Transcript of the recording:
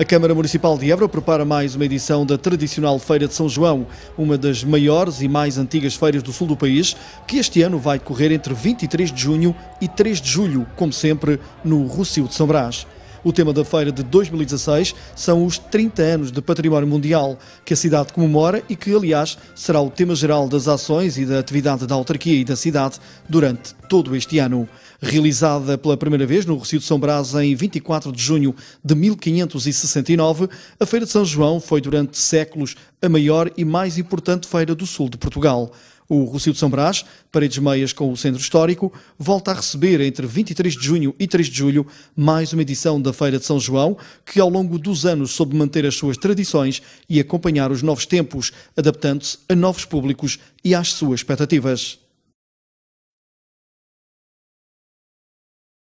A Câmara Municipal de Évora prepara mais uma edição da tradicional Feira de São João, uma das maiores e mais antigas feiras do sul do país, que este ano vai correr entre 23 de junho e 3 de julho, como sempre, no Rússio de São Brás. O tema da feira de 2016 são os 30 anos de património mundial que a cidade comemora e que, aliás, será o tema geral das ações e da atividade da autarquia e da cidade durante todo este ano. Realizada pela primeira vez no Recife de São Brás em 24 de junho de 1569, a Feira de São João foi durante séculos a maior e mais importante feira do sul de Portugal. O Rússio de São Brás, paredes meias com o Centro Histórico, volta a receber entre 23 de junho e 3 de julho mais uma edição da Feira de São João, que ao longo dos anos soube manter as suas tradições e acompanhar os novos tempos, adaptando-se a novos públicos e às suas expectativas.